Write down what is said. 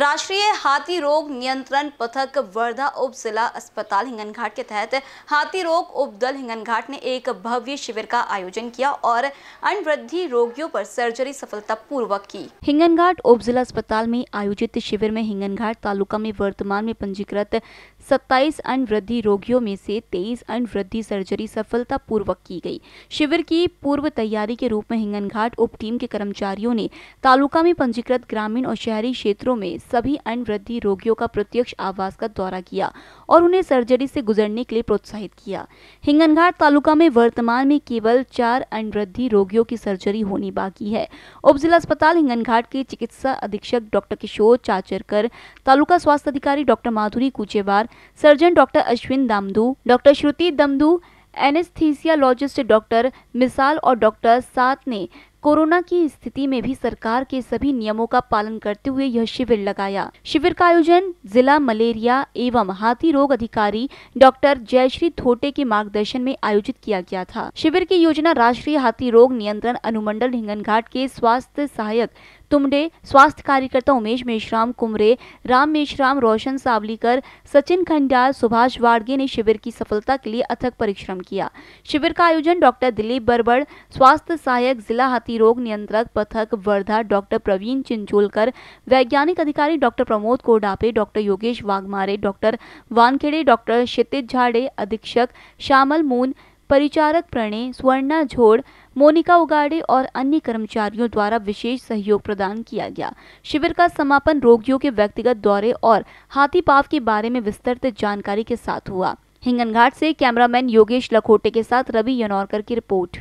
राष्ट्रीय हाथी रोग नियंत्रण पथक वर्धा उप जिला अस्पताल हिंगनघाट के तहत हाथी रोग उपदल हिंगनघाट ने एक भव्य शिविर का आयोजन किया और अनवृद्धि रोगियों पर सर्जरी सफलतापूर्वक की हिंगनघाट उप जिला अस्पताल में आयोजित शिविर में हिंगनघाट तालुका में वर्तमान में पंजीकृत सत्ताईस अन्य वृद्धि रोगियों में से तेईस अन्य वृद्धि सर्जरी सफलतापूर्वक की गई शिविर की पूर्व तैयारी के रूप में हिंगनघाट उप टीम के कर्मचारियों ने तालुका में पंजीकृत ग्रामीण और शहरी क्षेत्रों में सभी अन्य वृद्धि रोगियों का प्रत्यक्ष आवास का दौरा किया और उन्हें सर्जरी से गुजरने के लिए प्रोत्साहित किया हिंगनघाट तालुका में वर्तमान में केवल चार अन्य वृद्धि रोगियों की सर्जरी होनी बाकी है उप जिला अस्पताल हिंगनघाट के चिकित्सा अधीक्षक डॉक्टर किशोर चाचरकर तालुका स्वास्थ्य अधिकारी doctor Madhuri Kuchewar surgeon doctor Ashwin Damdu doctor Shruti Damdu anaesthesiologist doctor Misal और डॉक्टर सात ने कोरोना की स्थिति में भी सरकार के सभी नियमों का पालन करते हुए यह शिविर लगाया शिविर का आयोजन जिला मलेरिया एवं हाथी रोग अधिकारी डॉक्टर जयश्री थोटे के मार्गदर्शन में आयोजित किया गया था शिविर की योजना राष्ट्रीय हाथी रोग नियंत्रण अनुमंडल हिंगन घाट के स्वास्थ्य सहायक तुमडे स्वास्थ्य कार्यकर्ता उमेश मेश्राम कुमरे राम मेश्राम रोशन सावलीकर सचिन खंडाल सुभाष वाड़गे ने शिविर की सफलता के लिए अथक परिश्रम किया शिविर का आयोजन डॉक्टर दिलीप बरबड़ स्वास्थ्य सहायक जिला हाथी रोग नियंत्रक पथक वर्धा डॉक्टर प्रवीण चिंचोलकर वैज्ञानिक अधिकारी doctor Pramod Kodape doctor Yogesh Waghmare doctor Wankhede doctor Kshitij Zade अधीक्षक श्यामल मून परिचारक प्रणय स्वर्णा झोड़ मोनिका उगाड़े और अन्य कर्मचारियों द्वारा विशेष सहयोग प्रदान किया गया शिविर का समापन रोगियों के व्यक्तिगत दौरे और हाथी पाव के बारे में विस्तृत जानकारी के साथ हुआ हिंगनघाट से कैमरामैन योगेश लखोटे के साथ रवि यनौरकर की रिपोर्ट